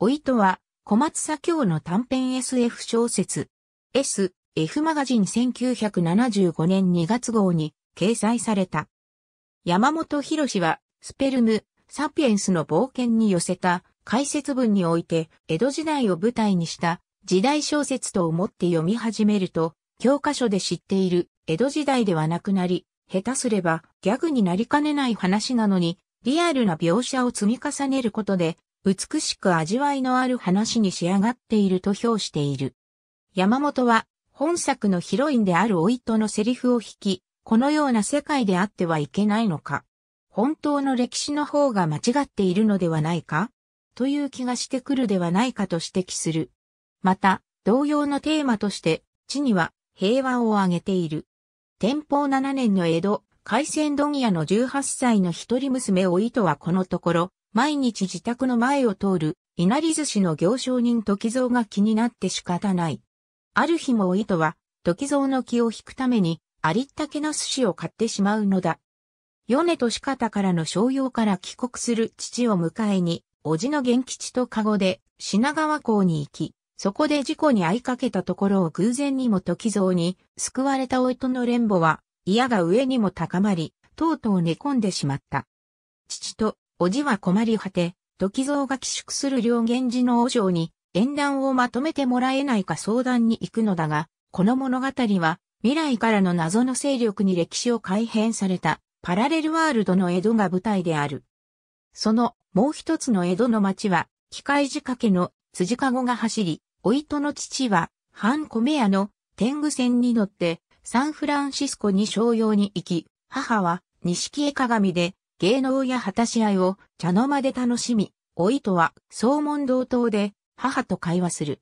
おいとは、小松左京の短編 SF 小説、S、F マガジン1975年2月号に掲載された。山本博士は、スペルム、サピエンスの冒険に寄せた解説文において、江戸時代を舞台にした時代小説と思って読み始めると、教科書で知っている江戸時代ではなくなり、下手すればギャグになりかねない話なのに、リアルな描写を積み重ねることで美しく味わいのある話に仕上がっていると評している。山本は本作のヒロインであるお糸のセリフを引き、このような世界であってはいけないのか。本当の歴史の方が間違っているのではないかという気がしてくるではないかと指摘する。また、同様のテーマとして、地には平和を挙げている。天保7年の江戸、海鮮問屋の18歳の一人娘お糸はこのところ、毎日自宅の前を通る、稲荷寿司の行商人時蔵が気になって仕方ない。ある日もお糸は、時蔵の気を引くために、ありったけな寿司を買ってしまうのだ。米と仕方からの商用から帰国する父を迎えに、叔父の元吉と籠で品川港に行き、そこで事故に遭いかけたところを偶然にも時蔵に救われたお糸の連母は、嫌が上にも高まり、とうとう寝込んでしまった。父とおじは困り果て、時蔵が寄宿する両源氏の王将に、縁談をまとめてもらえないか相談に行くのだが、この物語は、未来からの謎の勢力に歴史を改変された、パラレルワールドの江戸が舞台である。その、もう一つの江戸の町は、機械仕掛けの辻かごが走り、お糸の父は、半米屋の天狗船に乗って、サンフランシスコに商用に行き、母は、錦絵鏡で、芸能や果たし合いを茶の間で楽しみ、老いとは総門同等で母と会話する。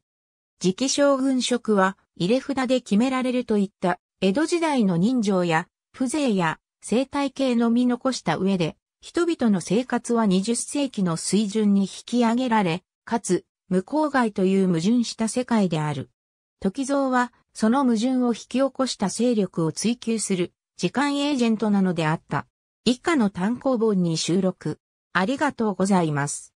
次期将軍職は入れ札で決められるといった江戸時代の人情や風情や生態系の見残した上で、人々の生活は20世紀の水準に引き上げられ、かつ、無う外という矛盾した世界である。時蔵は、その矛盾を引き起こした勢力を追求する、時間エージェントなのであった。以下の単行本に収録。ありがとうございます。